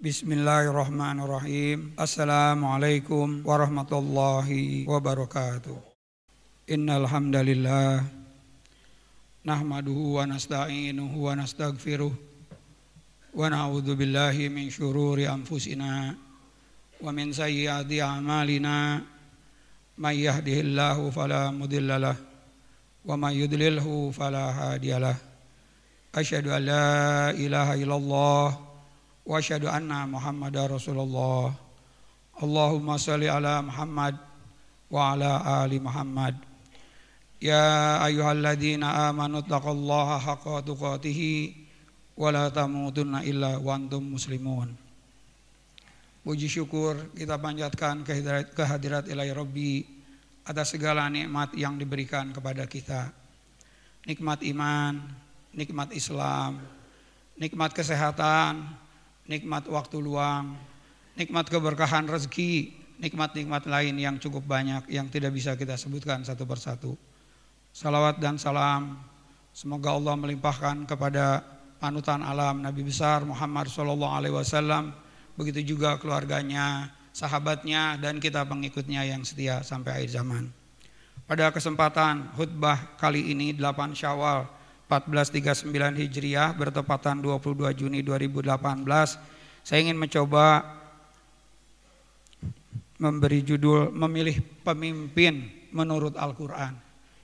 Bismillahirrahmanirrahim. Assalamualaikum warahmatullahi wabarakatuh. Innal hamdalillah nahmaduhu wa nasta'inuhu wa nastaghfiruh wa na'udzu billahi min syururi anfusina wa min sayyiati a'malina may yahdihillahu fala mudhillalah wa may yudlilhu fala hadiyalah. Asyhadu an la ilaha illallah wa asyhadu anna muhammadar rasulullah Allahumma salli ala muhammad wa ala ali muhammad ya ayyuhalladzina amanu taqullaha haqqa tuqatih wa la tamutunna illa wa antum muslimun Puji syukur kita panjatkan kehadirat, kehadirat ilahi Rabbi atas segala nikmat yang diberikan kepada kita. Nikmat iman, nikmat Islam, nikmat kesehatan, nikmat waktu luang, nikmat keberkahan rezeki, nikmat-nikmat lain yang cukup banyak yang tidak bisa kita sebutkan satu persatu. Salawat dan salam semoga Allah melimpahkan kepada panutan alam Nabi besar Muhammad SAW, begitu juga keluarganya, sahabatnya dan kita pengikutnya yang setia sampai akhir zaman. Pada kesempatan khutbah kali ini 8 Syawal 1439 Hijriah bertepatan 22 Juni 2018. Saya ingin mencoba memberi judul memilih pemimpin menurut Al-Quran.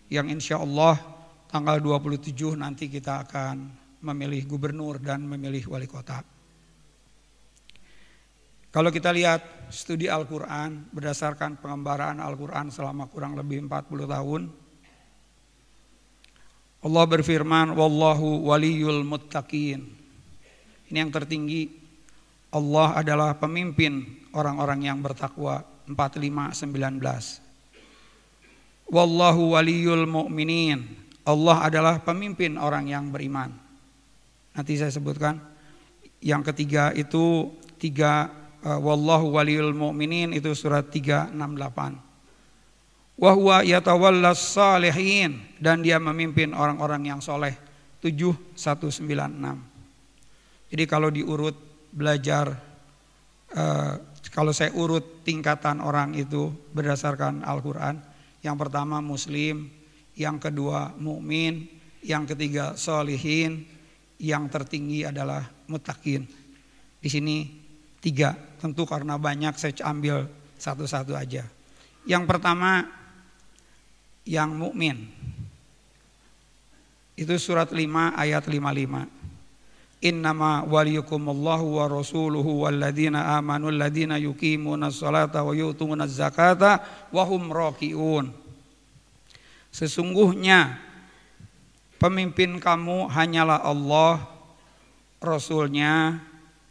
Yang insya Allah tanggal 27 nanti kita akan memilih gubernur dan memilih wali kota. Kalau kita lihat studi Al-Quran berdasarkan pengembaraan Al-Quran selama kurang lebih 40 tahun, Allah berfirman, "Wallahu waliyul muttaqin." Ini yang tertinggi. Allah adalah pemimpin orang-orang yang bertakwa. 4519. Wallahu waliyul mu'minin. Allah adalah pemimpin orang yang beriman. Nanti saya sebutkan. Yang ketiga itu tiga eh, wallahu waliyul mu'minin itu surat 368. Wahwa yatawallas salihin. Dan dia memimpin orang-orang yang soleh. 7196. Jadi kalau diurut belajar, eh, kalau saya urut tingkatan orang itu berdasarkan Al-Quran. Yang pertama muslim, yang kedua mukmin, yang ketiga solihin, yang tertinggi adalah mutakin. Di sini tiga, tentu karena banyak saya ambil satu-satu aja. Yang pertama yang mukmin. Itu surat 5 ayat 55. Innama waliyukumullahu wa rasuluhu walladzina amanu alladzina yuqimuna sholata wa yu'tuna zakata wa hum raqiun. Sesungguhnya pemimpin kamu hanyalah Allah, Rasulnya,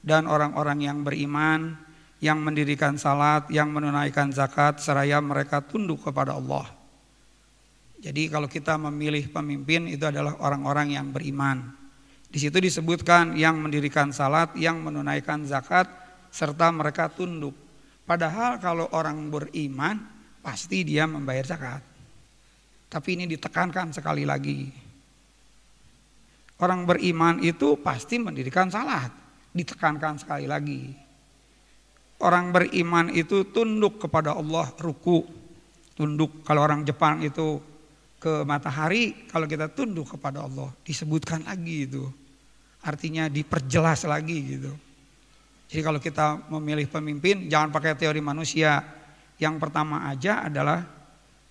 dan orang-orang yang beriman, yang mendirikan salat, yang menunaikan zakat, seraya mereka tunduk kepada Allah. Jadi kalau kita memilih pemimpin itu adalah orang-orang yang beriman. Di situ disebutkan yang mendirikan salat, yang menunaikan zakat, serta mereka tunduk. Padahal kalau orang beriman pasti dia membayar zakat. Tapi ini ditekankan sekali lagi. Orang beriman itu pasti mendirikan salat, ditekankan sekali lagi. Orang beriman itu tunduk kepada Allah, ruku, tunduk. Kalau orang Jepang itu ke matahari kalau kita tunduk kepada Allah disebutkan lagi itu. Artinya diperjelas lagi gitu. Jadi kalau kita memilih pemimpin jangan pakai teori manusia. Yang pertama aja adalah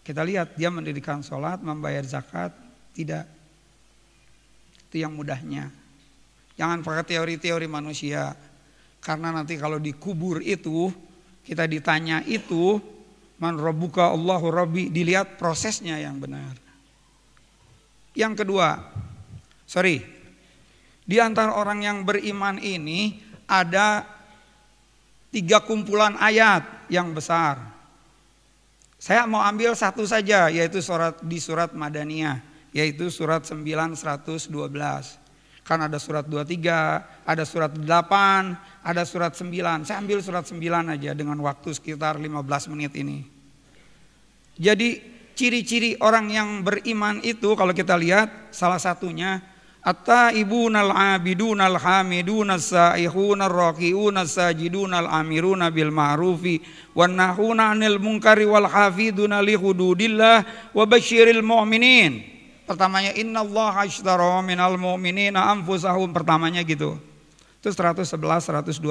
kita lihat dia mendirikan sholat, membayar zakat, tidak. Itu yang mudahnya. Jangan pakai teori-teori manusia. Karena nanti kalau dikubur itu, kita ditanya itu, man robbuka Allahu rabbi, dilihat prosesnya yang benar. Yang kedua, sorry, di antara orang yang beriman ini ada tiga kumpulan ayat yang besar. Saya mau ambil satu saja yaitu surat di surat Madaniyah yaitu surat 912. Kan ada surat 23, ada surat 8, ada surat 9. Saya ambil surat 9 aja dengan waktu sekitar 15 menit ini. Jadi ciri-ciri orang yang beriman itu kalau kita lihat salah satunya atta ibunal abidunal hamidunas saihunar raqiunas sajidunal amiruna bil ma'rufi wan nahuna 'anil munkari wal hafiduna li hududillah wa basyiril mu'minin. Pertamanya innallaha ashtara minal mu'minina anfusahum pertamanya gitu. Itu 111 112.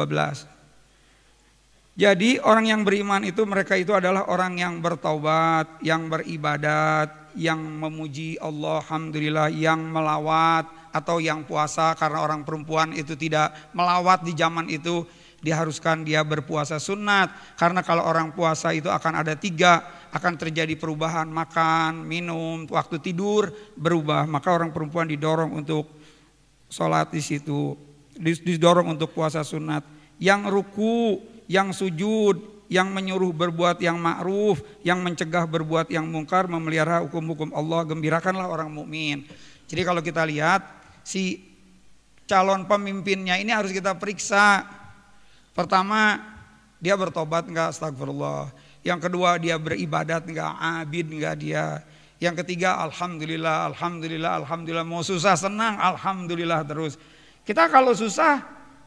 Jadi orang yang beriman itu mereka itu adalah orang yang bertaubat, yang beribadat, yang memuji Allah, alhamdulillah, yang melawat atau yang puasa karena orang perempuan itu tidak melawat di zaman itu diharuskan dia berpuasa sunat karena kalau orang puasa itu akan ada tiga akan terjadi perubahan makan, minum, waktu tidur berubah maka orang perempuan didorong untuk sholat di situ didorong untuk puasa sunat yang ruku yang sujud, yang menyuruh berbuat yang ma'ruf, yang mencegah berbuat yang mungkar, memelihara hukum-hukum Allah, gembirakanlah orang mukmin. Jadi kalau kita lihat si calon pemimpinnya ini harus kita periksa. Pertama, dia bertobat enggak? Astagfirullah. Yang kedua, dia beribadat enggak? Abid enggak dia? Yang ketiga, alhamdulillah, alhamdulillah, alhamdulillah. Mau susah senang, alhamdulillah terus. Kita kalau susah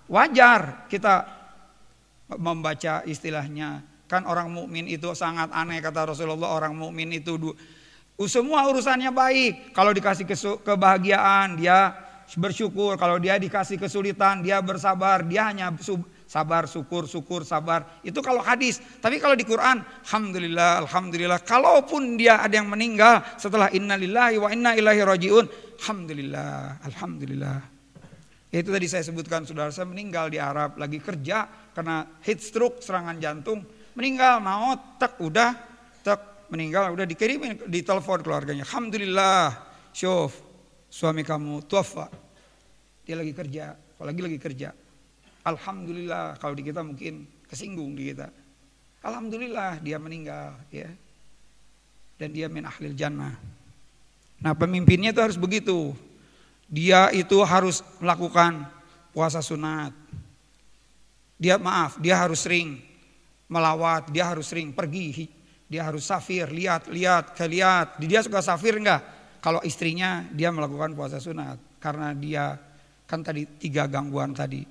wajar kita membaca istilahnya. Kan orang mukmin itu sangat aneh kata Rasulullah orang mukmin itu semua urusannya baik. Kalau dikasih kebahagiaan dia bersyukur, kalau dia dikasih kesulitan dia bersabar, dia hanya sabar, syukur, syukur, sabar. Itu kalau hadis. Tapi kalau di Quran, alhamdulillah, alhamdulillah. Kalaupun dia ada yang meninggal setelah innalillahi wa inna ilahi rajiun, alhamdulillah, alhamdulillah. Itu tadi saya sebutkan saudara saya meninggal di Arab lagi kerja karena heat stroke, serangan jantung, meninggal mau tak udah, tak meninggal, udah dikirimin, telepon keluarganya. Alhamdulillah, Syof, suami kamu tuafa. Dia lagi kerja, apalagi lagi kerja. Alhamdulillah, kalau di kita mungkin kesinggung di kita. Alhamdulillah dia meninggal ya. Dan dia min ahlil jannah. Nah pemimpinnya itu harus begitu. Dia itu harus melakukan puasa sunat, dia maaf, dia harus sering melawat, dia harus sering pergi, dia harus safir, lihat, lihat, kelihat. Dia suka safir enggak? Kalau istrinya dia melakukan puasa sunat karena dia kan tadi tiga gangguan tadi.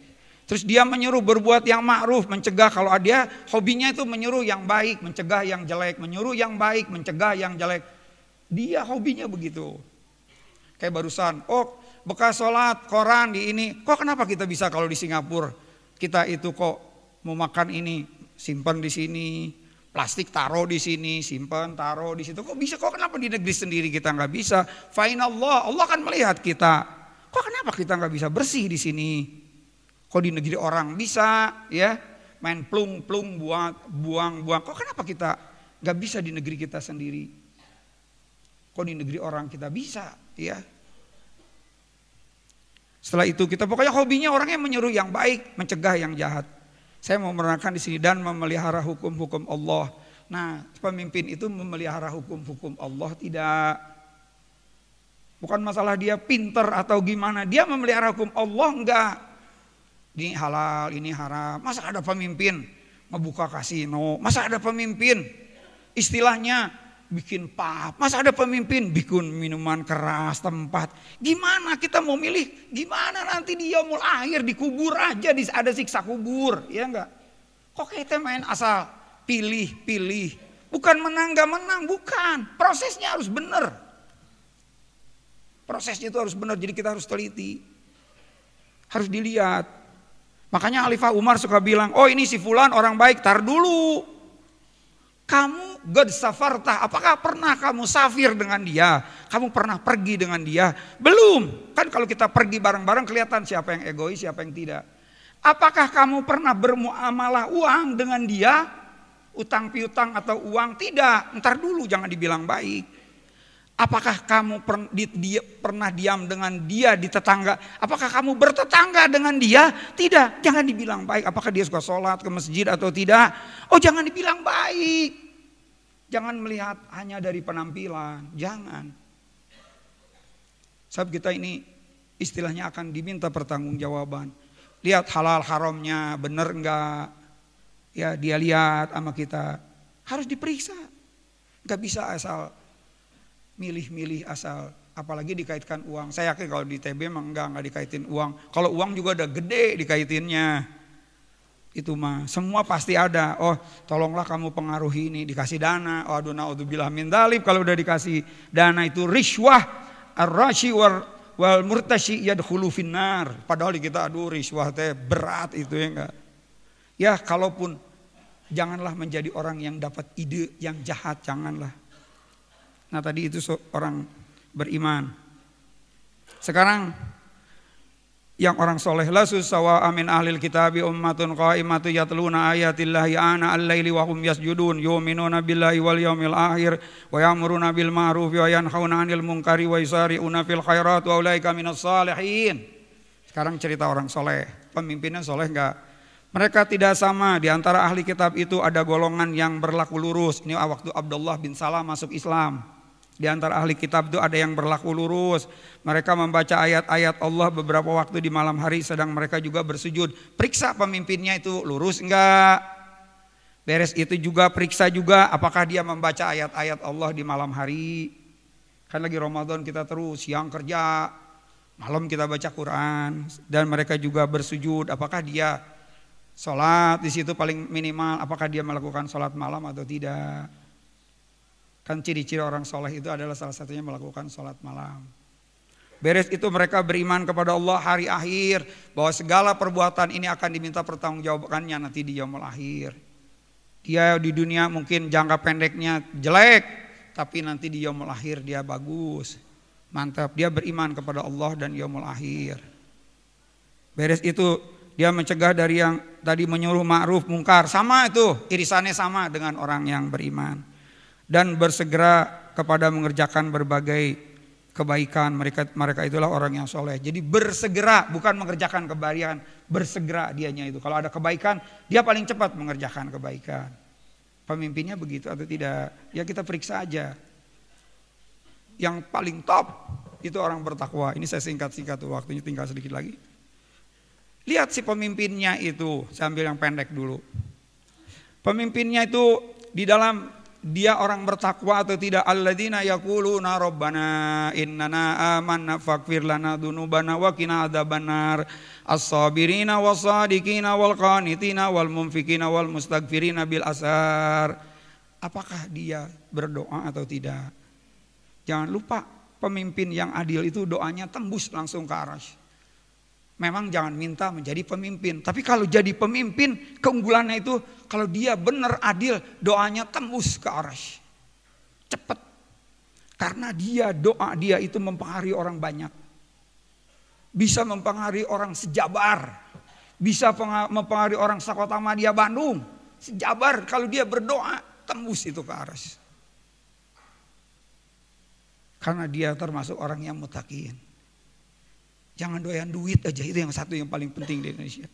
Terus dia menyuruh berbuat yang ma'ruf, mencegah kalau dia hobinya itu menyuruh yang baik, mencegah yang jelek, menyuruh yang baik, mencegah yang jelek. Dia hobinya begitu. Kayak barusan, oh bekas sholat, koran di ini. Kok kenapa kita bisa kalau di Singapura? kita itu kok mau makan ini simpan di sini, plastik taruh di sini, simpan taruh di situ. Kok bisa? Kok kenapa di negeri sendiri kita nggak bisa? final Allah, Allah akan melihat kita. Kok kenapa kita nggak bisa bersih di sini? Kok di negeri orang bisa, ya? Main plung plung buang buang buang. Kok kenapa kita nggak bisa di negeri kita sendiri? Kok di negeri orang kita bisa, ya? Setelah itu kita pokoknya hobinya orang yang menyuruh yang baik, mencegah yang jahat. Saya mau menerangkan di sini dan memelihara hukum-hukum Allah. Nah, pemimpin itu memelihara hukum-hukum Allah tidak. Bukan masalah dia pinter atau gimana, dia memelihara hukum Allah enggak. Ini halal, ini haram. Masa ada pemimpin membuka kasino? Masa ada pemimpin istilahnya bikin pap. Masa ada pemimpin bikin minuman keras tempat. Gimana kita mau milih? Gimana nanti dia mau akhir dikubur aja di, ada siksa kubur, ya enggak? Kok kita main asal pilih-pilih? Bukan menang gak menang, bukan. Prosesnya harus benar. Prosesnya itu harus benar, jadi kita harus teliti. Harus dilihat. Makanya Khalifah Umar suka bilang, oh ini si Fulan orang baik, tar dulu. Kamu God safarta, apakah pernah kamu safir dengan dia? Kamu pernah pergi dengan dia? Belum. Kan kalau kita pergi bareng-bareng kelihatan siapa yang egois, siapa yang tidak. Apakah kamu pernah bermuamalah uang dengan dia? Utang piutang atau uang? Tidak. Ntar dulu jangan dibilang baik. Apakah kamu per, di, dia, pernah diam dengan dia di tetangga? Apakah kamu bertetangga dengan dia? Tidak, jangan dibilang baik. Apakah dia suka sholat ke masjid atau tidak? Oh jangan dibilang baik. Jangan melihat hanya dari penampilan, jangan. Sahabat kita ini istilahnya akan diminta pertanggungjawaban. Lihat halal haramnya, benar enggak? Ya dia lihat sama kita. Harus diperiksa. Enggak bisa asal milih-milih asal. Apalagi dikaitkan uang. Saya yakin kalau di TB memang enggak, enggak dikaitin uang. Kalau uang juga ada gede dikaitinnya. Itu mah, semua pasti ada. Oh tolonglah kamu pengaruhi ini, dikasih dana. Oh aduh na'udzubillah min dalib. Kalau udah dikasih dana itu riswah. Ar-rashi wal murtashi yadkhulu finnar. Padahal kita aduh riswah teh berat itu ya enggak. Ya kalaupun janganlah menjadi orang yang dapat ide yang jahat, janganlah. Nah tadi itu orang beriman. Sekarang yang orang soleh lasus susawa amin ahlil kitabi ummatun qaimatu yatluna ayatillahi ana al-laili wa hum yasjudun yu'minuna billahi wal yawmil akhir wa ya'muruna bil ma'ruf wa yanhauna 'anil munkari wa yusari'una fil khairat wa ulaika minas salihin. Sekarang cerita orang soleh, pemimpinnya soleh enggak? Mereka tidak sama, di antara ahli kitab itu ada golongan yang berlaku lurus. Ini waktu Abdullah bin Salam masuk Islam. Di antara ahli kitab itu ada yang berlaku lurus. Mereka membaca ayat-ayat Allah beberapa waktu di malam hari sedang mereka juga bersujud. Periksa pemimpinnya itu lurus enggak? Beres itu juga periksa juga apakah dia membaca ayat-ayat Allah di malam hari. Kan lagi Ramadan kita terus siang kerja, malam kita baca Quran dan mereka juga bersujud apakah dia sholat di situ paling minimal apakah dia melakukan sholat malam atau tidak. Kan ciri-ciri orang soleh itu adalah salah satunya melakukan sholat malam. Beres itu mereka beriman kepada Allah hari akhir. Bahwa segala perbuatan ini akan diminta pertanggungjawabkannya nanti di yaumul akhir. Dia di dunia mungkin jangka pendeknya jelek. Tapi nanti di yaumul akhir dia bagus. Mantap, dia beriman kepada Allah dan yaumul akhir. Beres itu dia mencegah dari yang tadi menyuruh ma'ruf mungkar. Sama itu, irisannya sama dengan orang yang beriman dan bersegera kepada mengerjakan berbagai kebaikan. Mereka mereka itulah orang yang soleh. Jadi bersegera bukan mengerjakan kebaikan, bersegera dianya itu. Kalau ada kebaikan, dia paling cepat mengerjakan kebaikan. Pemimpinnya begitu atau tidak? Ya kita periksa aja. Yang paling top itu orang bertakwa. Ini saya singkat-singkat tuh waktunya tinggal sedikit lagi. Lihat si pemimpinnya itu, sambil yang pendek dulu. Pemimpinnya itu di dalam dia orang bertakwa atau tidak alladzina yaquluna rabbana innana amanna faghfir lana dzunubana wa qina adzabannar as-sabirina was-sadiqina wal qanitina wal munfiqina wal mustaghfirina bil asar apakah dia berdoa atau tidak jangan lupa pemimpin yang adil itu doanya tembus langsung ke arasy Memang jangan minta menjadi pemimpin. Tapi kalau jadi pemimpin, keunggulannya itu kalau dia benar adil, doanya tembus ke arah Cepat. Karena dia, doa dia itu mempengaruhi orang banyak. Bisa mempengaruhi orang sejabar. Bisa mempengaruhi orang Sakota Madia Bandung. Sejabar kalau dia berdoa, tembus itu ke arah, Karena dia termasuk orang yang mutakin. Jangan doyan duit aja, itu yang satu yang paling penting di Indonesia.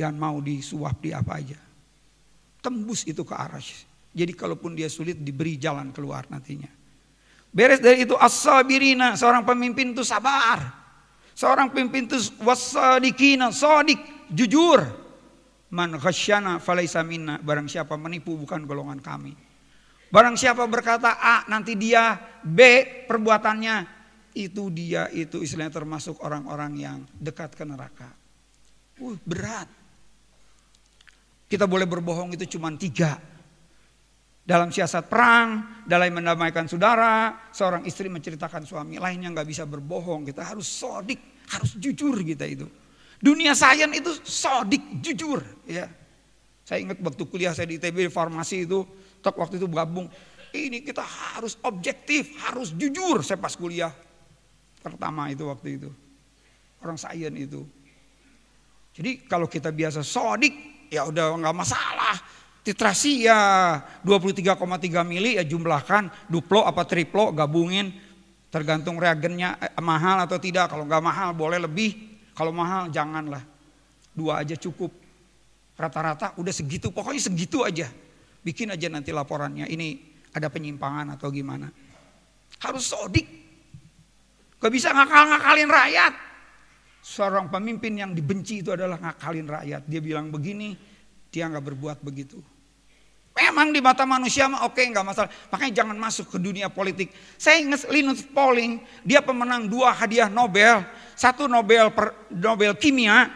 Jangan mau disuap di apa aja. Tembus itu ke arah. Jadi kalaupun dia sulit diberi jalan keluar nantinya. Beres dari itu as-sabirina, seorang pemimpin itu sabar. Seorang pemimpin itu wasadikina, sodik, jujur. Man khasyana falaysa minna, barang siapa menipu bukan golongan kami. Barang siapa berkata A, nanti dia B perbuatannya itu dia itu istilahnya termasuk orang-orang yang dekat ke neraka. Uh, berat. Kita boleh berbohong itu cuma tiga. Dalam siasat perang, dalam mendamaikan saudara, seorang istri menceritakan suami lainnya nggak bisa berbohong. Kita harus sodik, harus jujur kita itu. Dunia sains itu sodik, jujur. Ya. Saya ingat waktu kuliah saya di ITB di farmasi itu, tok waktu itu gabung. Ini kita harus objektif, harus jujur. Saya pas kuliah pertama itu waktu itu. Orang sayan itu. Jadi kalau kita biasa sodik ya udah nggak masalah. Titrasi ya 23,3 mili ya jumlahkan duplo apa triplo gabungin tergantung reagennya eh, mahal atau tidak. Kalau nggak mahal boleh lebih, kalau mahal janganlah. Dua aja cukup. Rata-rata udah segitu, pokoknya segitu aja. Bikin aja nanti laporannya ini ada penyimpangan atau gimana. Harus sodik Gak bisa ngakal-ngakalin rakyat. Seorang pemimpin yang dibenci itu adalah ngakalin rakyat. Dia bilang begini, dia nggak berbuat begitu. Memang di mata manusia mah oke nggak masalah. Makanya jangan masuk ke dunia politik. Saya ingat Linus Pauling, dia pemenang dua hadiah Nobel. Satu Nobel per, Nobel kimia.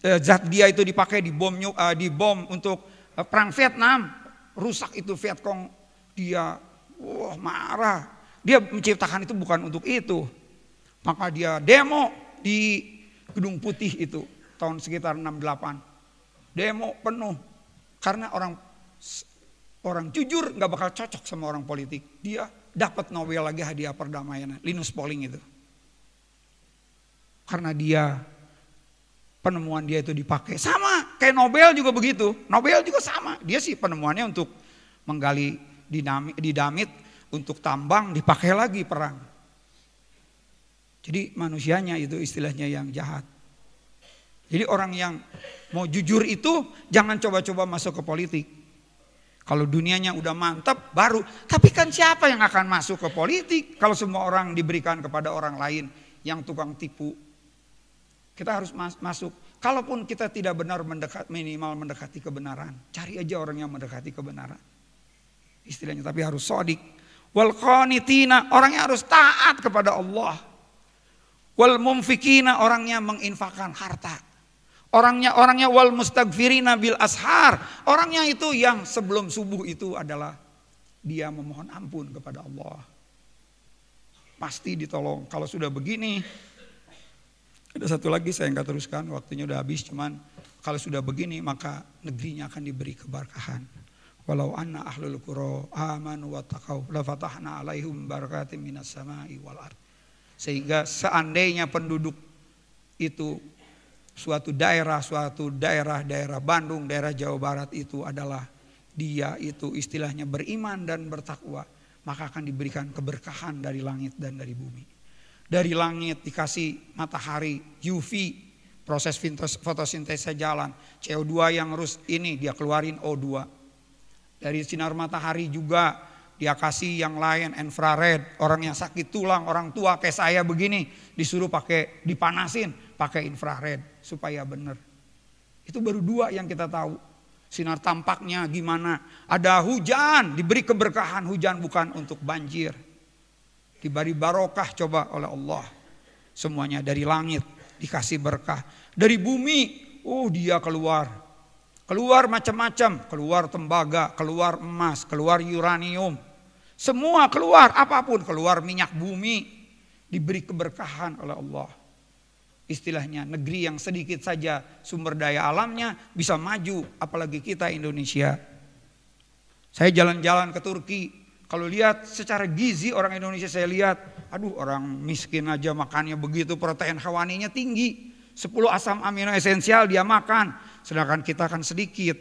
Eh, zat dia itu dipakai di bom eh, di bom untuk eh, perang Vietnam. Rusak itu Vietcong. Dia wah marah dia menciptakan itu bukan untuk itu. Maka dia demo di Gedung Putih itu tahun sekitar 68. Demo penuh karena orang orang jujur nggak bakal cocok sama orang politik. Dia dapat Nobel lagi hadiah perdamaian Linus Pauling itu. Karena dia penemuan dia itu dipakai. Sama kayak Nobel juga begitu. Nobel juga sama. Dia sih penemuannya untuk menggali dinamit, didamit untuk tambang dipakai lagi perang. Jadi manusianya itu istilahnya yang jahat. Jadi orang yang mau jujur itu jangan coba-coba masuk ke politik. Kalau dunianya udah mantap baru, tapi kan siapa yang akan masuk ke politik kalau semua orang diberikan kepada orang lain yang tukang tipu. Kita harus mas masuk. Kalaupun kita tidak benar mendekat minimal mendekati kebenaran, cari aja orang yang mendekati kebenaran. Istilahnya tapi harus sodik, Wal qanitina, orangnya harus taat kepada Allah. Wal mumfikina, orangnya menginfakkan harta. Orangnya orangnya wal mustagfirina bil ashar. Orangnya itu yang sebelum subuh itu adalah dia memohon ampun kepada Allah. Pasti ditolong. Kalau sudah begini, ada satu lagi saya nggak teruskan, waktunya udah habis. Cuman kalau sudah begini maka negerinya akan diberi keberkahan. Walau anna ahlul qura amanu wa taqaw la fatahna alaihim barakatim minas sama'i wal ard. Sehingga seandainya penduduk itu suatu daerah, suatu daerah, daerah Bandung, daerah Jawa Barat itu adalah dia itu istilahnya beriman dan bertakwa, maka akan diberikan keberkahan dari langit dan dari bumi. Dari langit dikasih matahari UV, proses fotosintesa jalan, CO2 yang rus ini dia keluarin O2, dari sinar matahari juga dia kasih yang lain infrared orang yang sakit tulang orang tua kayak saya begini disuruh pakai dipanasin pakai infrared supaya benar itu baru dua yang kita tahu sinar tampaknya gimana ada hujan diberi keberkahan hujan bukan untuk banjir diberi barokah coba oleh Allah semuanya dari langit dikasih berkah dari bumi oh dia keluar Keluar macam-macam, keluar tembaga, keluar emas, keluar uranium. Semua keluar, apapun keluar minyak bumi. Diberi keberkahan oleh Allah. Istilahnya negeri yang sedikit saja sumber daya alamnya bisa maju. Apalagi kita Indonesia. Saya jalan-jalan ke Turki. Kalau lihat secara gizi orang Indonesia saya lihat. Aduh orang miskin aja makannya begitu protein hewannya tinggi. 10 asam amino esensial dia makan. Sedangkan kita kan sedikit.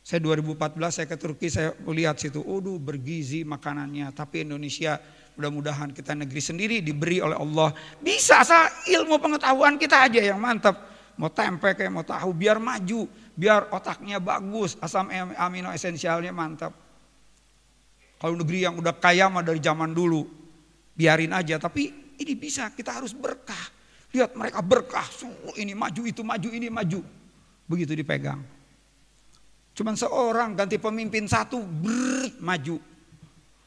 Saya 2014 saya ke Turki saya melihat situ, aduh bergizi makanannya. Tapi Indonesia mudah-mudahan kita negeri sendiri diberi oleh Allah. Bisa asal ilmu pengetahuan kita aja yang mantap. Mau tempe kayak mau tahu biar maju, biar otaknya bagus, asam amino esensialnya mantap. Kalau negeri yang udah kaya mah dari zaman dulu, biarin aja. Tapi ini bisa, kita harus berkah Lihat mereka berkah, ini maju, itu maju, ini maju. Begitu dipegang. Cuman seorang ganti pemimpin satu, ber maju.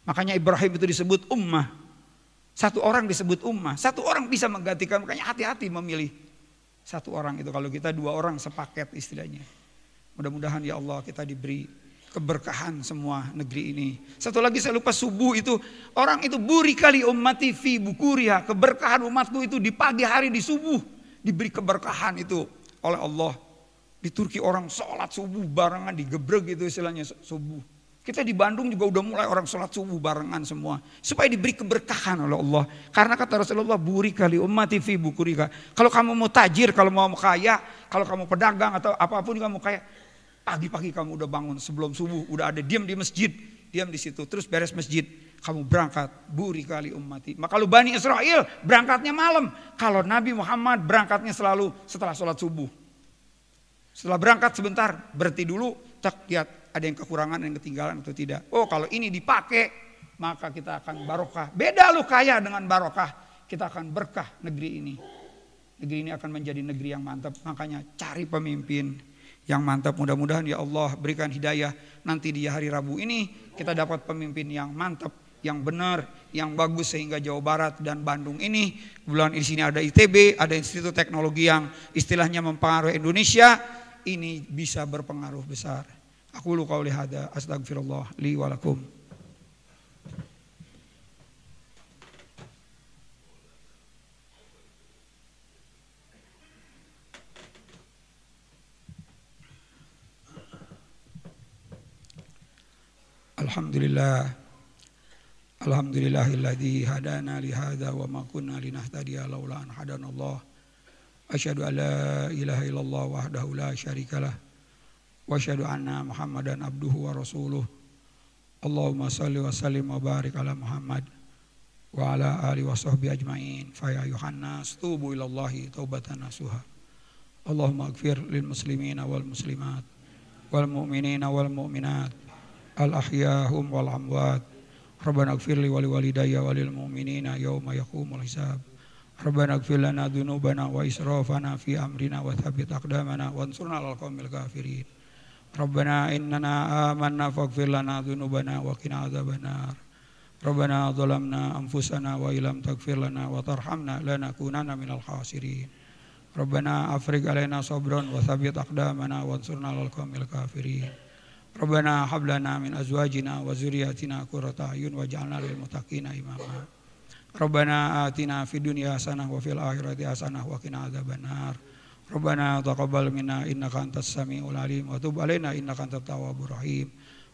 Makanya Ibrahim itu disebut ummah. Satu orang disebut ummah. Satu orang bisa menggantikan, makanya hati-hati memilih. Satu orang itu, kalau kita dua orang sepaket istilahnya. Mudah-mudahan ya Allah kita diberi keberkahan semua negeri ini. Satu lagi saya lupa subuh itu orang itu buri kali ummati fi bukuria. Keberkahan umatku itu di pagi hari di subuh diberi keberkahan itu oleh Allah. Di Turki orang sholat subuh barengan digebrek itu istilahnya subuh. Kita di Bandung juga udah mulai orang sholat subuh barengan semua. Supaya diberi keberkahan oleh Allah. Karena kata Rasulullah, buri kali ummati fi bukurika. Kalau kamu mau tajir, kalau mau kaya, kalau kamu pedagang atau apapun kamu kaya, Pagi-pagi kamu udah bangun sebelum subuh, udah ada diam di masjid, diam di situ, terus beres masjid, kamu berangkat buri kali umat Maka kalau Bani Israel berangkatnya malam, kalau Nabi Muhammad berangkatnya selalu setelah sholat subuh. Setelah berangkat sebentar, berhenti dulu, tak lihat ada yang kekurangan, ada yang ketinggalan atau tidak. Oh kalau ini dipakai, maka kita akan barokah. Beda lu kaya dengan barokah, kita akan berkah negeri ini. Negeri ini akan menjadi negeri yang mantap, makanya cari pemimpin yang mantap. Mudah-mudahan ya Allah berikan hidayah nanti di hari Rabu ini kita dapat pemimpin yang mantap, yang benar, yang bagus sehingga Jawa Barat dan Bandung ini bulan di sini ada ITB, ada Institut Teknologi yang istilahnya mempengaruhi Indonesia ini bisa berpengaruh besar. Aku lu kau hada astagfirullah li walakum. Alhamdulillah Alhamdulillahilladzi hadana li hadza wa ma kunna linahtadiya laula an hadanallah Asyhadu an la ilaha illallah wahdahu la syarikalah wa asyhadu anna Muhammadan abduhu wa rasuluh Allahumma salli wa sallim wa barik ala Muhammad wa ala ali wa sahbi ajmain fa ya yuhannas tubu ila Allahi taubatan nasuha Allahumma aghfir lil muslimina wal muslimat wal mu'minina wal mu'minat al-ahyahum wal amwat Rabbana ighfir li wali walidayya wa mu'minina yawma yaqumul hisab Rabbana ighfir lana dhunubana wa israfana fi amrina wa thabbit aqdamana wansurna al qawmil kafirin Rabbana innana amanna faghfir lana dhunubana wa qina adzabannar Rabbana zalamna anfusana wa ilam taghfir lana wa tarhamna lanakunanna minal khasirin Rabbana afrik alaina sobron wa thabit aqdamana wansurna ansurna qawmil kafirin Rabbana hablana min azwajina wa zuriyatina qurrata ayun waj'alna lil muttaqina imama. Rabbana atina fid dunya hasanah wa fil akhirati hasanah wa qina adzabannar. Rabbana taqabbal minna innaka antas samiul alim wa tub alaina innaka antat tawwabur rahim.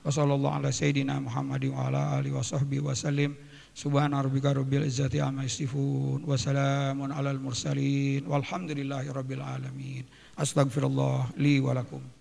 Wa sallallahu ala sayidina Muhammadin wa ala alihi wa sahbihi wa sallim. Subhana rabbika rabbil izzati amma yasifun wa salamun alal mursalin walhamdulillahi rabbil alamin. Astaghfirullah li wa lakum.